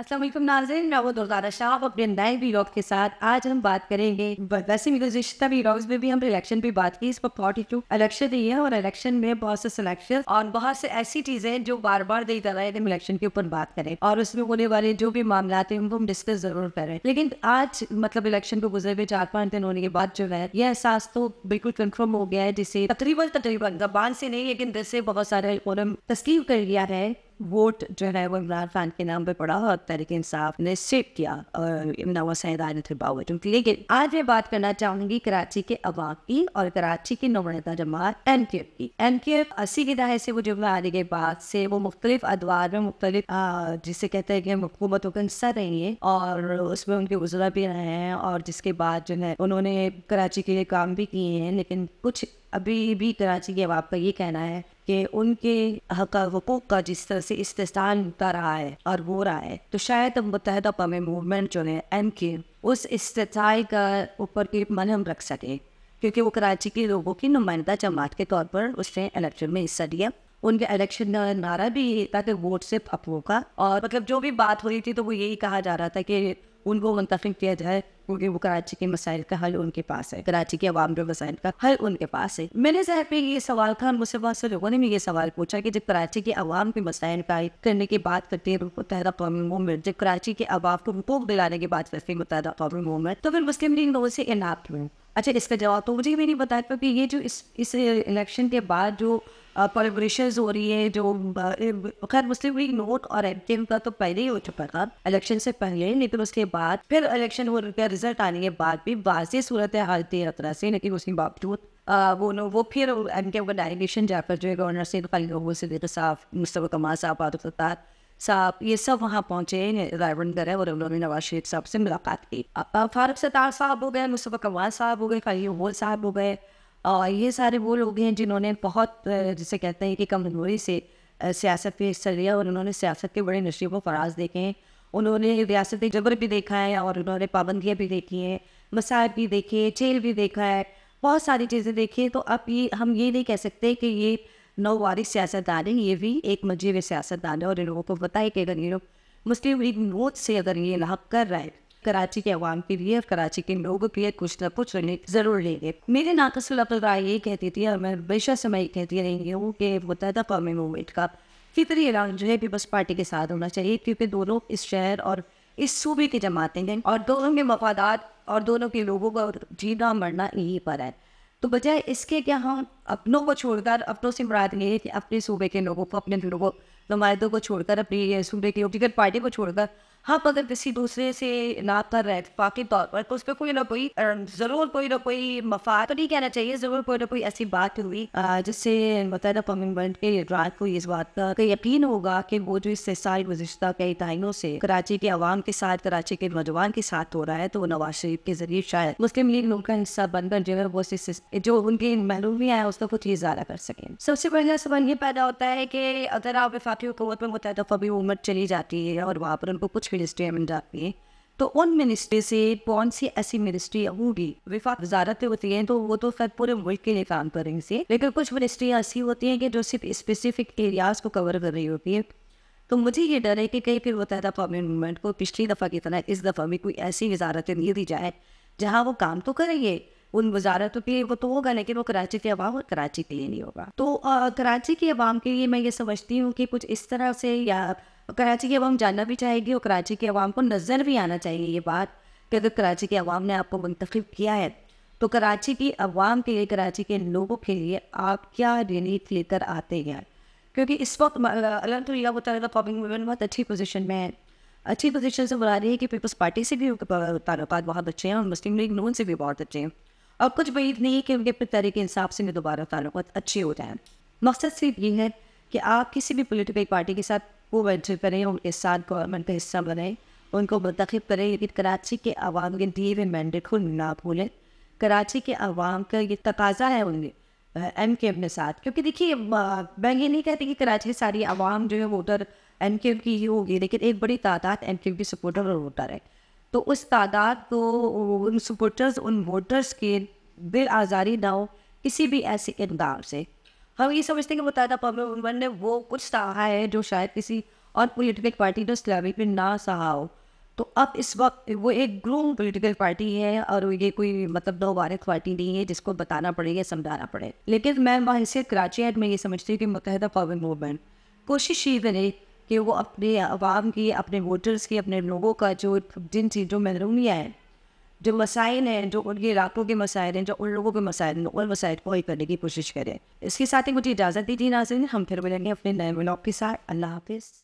असलम नाजिन मैं वो दुर्दारा शाह अपने नए वीलॉग के साथ आज हम बात करेंगे वैसे भी गुजशत वीलॉग्स में भी हम इलेक्शन पे बात की इस पर फोर्टी टू इलेक्शन ही है और इलेक्शन में बहुत से सिलेक्शन और बहुत से ऐसी चीजें हैं जो बार बार दी जा रहा है इलेक्शन के ऊपर बात करें और उसमें होने वाले जो भी मामला है उनको हम डिस्कस जरूर करें लेकिन आज मतलब इलेक्शन पे गुजरे हुए चार पांच दिन होने के बाद जो है यह एहसास तो बिल्कुल कन्फर्म हो गया है जिसे तकरीबन तकरीबन जबान से नहीं लेकिन जैसे बहुत सारे फोरम तस्लीम कर लिया है वोट जो है वो इमरान खान के नाम पर पड़ा और तहरीक इंसाफ ने सिट किया और नवा सैदान बावजूद लेकिन आज मैं बात करना चाहूंगी कराची के अवाम की और कराची की नौमनेता जमात एन के एफ की एन के एफ अस्सी की दहाई से वो जो आने के बाद से वो मुख्तलिफ अदवार में मुख्तलिफ जिसे कहते हैं कि हुकूमतों का हिस्सा रही है और उसमें उनके उजरा भी रहे हैं और जिसके बाद जो है उन्होंने कराची के लिए काम भी किए हैं लेकिन कुछ अभी भी कराची के वाप का ये कहना है कि उनके हक वकूक का जिस तरह से इस्तेसान होता रहा है और हो रहा है तो शायद मुतहद कौमी मूवमेंट जो है एम के उस इस्तेसाई का ऊपर मन हम रख सके क्योंकि वो कराची के लोगों की नुमाइंदा जमात के तौर पर उसने इलेक्शन में हिस्सा लिया उनके इलेक्शन नारा भी था कि वोट सिर्फ फपवों का और मतलब जो भी बात हो रही थी तो वो यही कहा जा रहा था कि उनको मुंतफिक किया जाए क्योंकि वो कराची के मसाइल का हल उनके पास है कराची के अवाम के मसाइल का हल उनके पास है मेरे जहर पे ये सवाल था मुझसे बहुत से लोगों ने भी ये सवाल पूछा कि जब कराची के अवाम के मसाइल का करने की बात करती है मुतहदा तो कौमी मूवमेंट जब कराची के अवाम को हकूक दिलाने की बात करती है मुतहदा कौमी मूवमेंट तो फिर मुस्लिम लीग लोगों से इनाप हुए अच्छा इसका जवाब तो मुझे भी नहीं बताया क्योंकि ये जो इस इस इलेक्शन के बाद जो कोलेब्रेशन हो रही है जो खैर मुस्लिम लीग नोट और एम का तो पहले ही हो चुका था इलेक्शन से पहले ही लेकिन उसके बाद फिर इलेक्शन होने का रिजल्ट आने के बाद भी वाजी सूरत हाल थी तरह से लेकिन उसके बावजूद वो नो वो फिर एम के एम का डायरेक्शन जाकर जो है गवर्नर से लोगों से साफ मुस्तफ़ा कमाल साहब आदुल साहब ये सब वहाँ पहुँचे रायवन है और उन्होंने नवाज शरीफ साहब से मुलाकात की फारूक सतार साहब हो गए मुस्तफ़ा कमाल साहब हो गए फली बोल साहब हो गए और ये सारे वो लोग हैं जिन्होंने बहुत जिसे कहते हैं कि कमजोरी से सियासत में हिस्सा लिया और उन्होंने सियासत के बड़े नशे को फराज देखे हैं उन्होंने रियासती जबर भी देखा है और उन्होंने पाबंदियाँ भी देखी हैं मसायब भी देखे जेल भी देखा है बहुत सारी चीज़ें देखी तो अब ये हम ये नहीं कह सकते कि ये नौवारी सियासतदान है ये भी एक मजीब सियासतदान है और इन लोगों को पता है कि अगर ये लोग मुस्लिम लीग नोट से अगर ये लाभ कर रहा है कराची के अवाम के लिए और कराची के लोगों के लिए कुछ ना कुछ जरूर लेंगे मेरे नाकसल अब राय ये कहती थी और मैं हमेशा से मैं ये कहती रहेंगी हूँ कि मुतहदा कौमी मूवमेंट का फितरी ऐलान जो है पीपल्स पार्टी के साथ होना चाहिए क्योंकि दोनों इस शहर और इस सूबे की जमातें हैं और दोनों के मफादात और दोनों के लोगों का जीना मरना यहीं पर है तो बजाय इसके क्या हम अपनों को छोड़कर अपनों से मुराद ये है कि अपने सूबे के लोगों को अपने लोगों नुमाइंदों को छोड़कर अपनी सूबे की टिकट पार्टी को छोड़कर हम अगर किसी दूसरे से कर रहे बाकी तौर पर तो उस पर कोई ना कोई जरूर कोई ना कोई मफाद तो नहीं कहना चाहिए जरूर कोई ना कोई ऐसी बात हुई जिससे मुतहदा रात को इस बात का यकीन होगा कि वो जो इससे सारी गुजशत कई तयनों से कराची के आवाम के साथ कराची के नौजवान के साथ हो रहा है तो वो नवाज शरीफ के जरिए शायद मुस्लिम लीग लोग का हिस्सा बनकर जो है वो जो उनकी महरूमी है उसका कुछ इजारा कर सकें सबसे पहला सवाल ये पैदा होता है कि अगर आप विफाकी हुकूमत में मुतहदा फबी उम्र चली जाती है और वहाँ पर उनको कुछ मिनिस्ट्री बन जाती हैं तो उन मिनिस्ट्री से कौन सी ऐसी मिनिस्ट्री होगी विफाक वजारत होती है तो वो तो फिर पूरे मुल्क के लिए काम करेंगे लेकिन कुछ मिनिस्ट्रियाँ ऐसी होती हैं कि जो सिर्फ स्पेसिफिक एरियाज को कवर कर रही होती है तो मुझे ये डर है कि कहीं फिर मुतहदा कौमी मूवमेंट को पिछली दफ़ा की तरह इस दफ़ा में कोई ऐसी वजारतें नहीं दी जाए जहाँ वो काम तो करेंगे उन वजारतों के लिए वो तो होगा लेकिन वो कराची के अवाम और कराची के लिए नहीं होगा तो आ, कराची की अवाम के लिए मैं ये समझती हूँ कि कुछ इस तरह से या कराची की आवाम जानना भी चाहेगी और कराची की आवाम को नज़र भी आना चाहिए ये बात कि अगर कराची की आवाम ने आपको मंतखब किया है तो कराची की आवाम के लिए कराची के लोगों के लिए आप क्या रिलीफ लेकर आते हैं क्योंकि इस वक्त अलहमदिल्ला बहुत अच्छी पोजीशन में है अच्छी पोजीशन से बुला रही है कि पीपल्स पार्टी से भी ताल्लुक बहुत अच्छे हैं और मुस्लिम लीग नून से भी बहुत अच्छे हैं और कुछ बीत नहीं है कि उनके अपने तरीके इंसाफ से भी दोबारा ताल्लुक अच्छे हो जाए मकसद सिर्फ ये है कि आप किसी भी पोलिटिकल पार्टी के साथ वो वेंचर करें उनके साथ गवर्नमेंट का हिस्सा बने उनको मुंतखब करें लेकिन कराची के आवाम के दिए हुए मैंडेट को ना भूलें कराची के आवाम का ये तकाजा है उनके एम के एफ के साथ क्योंकि देखिए मैं ये नहीं कहती कि कराची सारी आवाम जो है वोटर एम के एफ़ की ही होगी लेकिन एक बड़ी तादाद एम के एफ की सपोर्टर और वोटर है तो उस तादाद को उन सपोर्टर्स उन वोटर्स के दिल आज़ारी ना हो किसी भी ऐसे इकदार से हम ये समझते हैं कि मुतदा पब्लिक वूमन ने वो कुछ सहा है जो शायद किसी और पोलिटिकल पार्टी ने इस्लामी में ना सहा हो तो अब इस वक्त वो एक ग्रूम पॉलिटिकल पार्टी है और ये कोई मतलब नौबारक पार्टी नहीं है जिसको बताना पड़े या समझाना पड़े लेकिन मैं वहाँ से कराची है तो में ये समझती हूँ कि मुतहदा पवन मूवमेंट कोशिश ये करे कि वो अपने आवाम की अपने वोटर्स की अपने लोगों का जो जिन चीज़ों में रूमिया है जो मसाइल हैं जो उनके इलाकों के मसाइल हैं जो उन लोगों के मसाइल हैं उन मसाइल को ही करने की कोशिश करें इसके साथ ही मुझे इजाज़त दीजिए नाजिन हम फिर मिलेंगे अपने नए ब्लॉग के साथ अल्लाह हाफिज़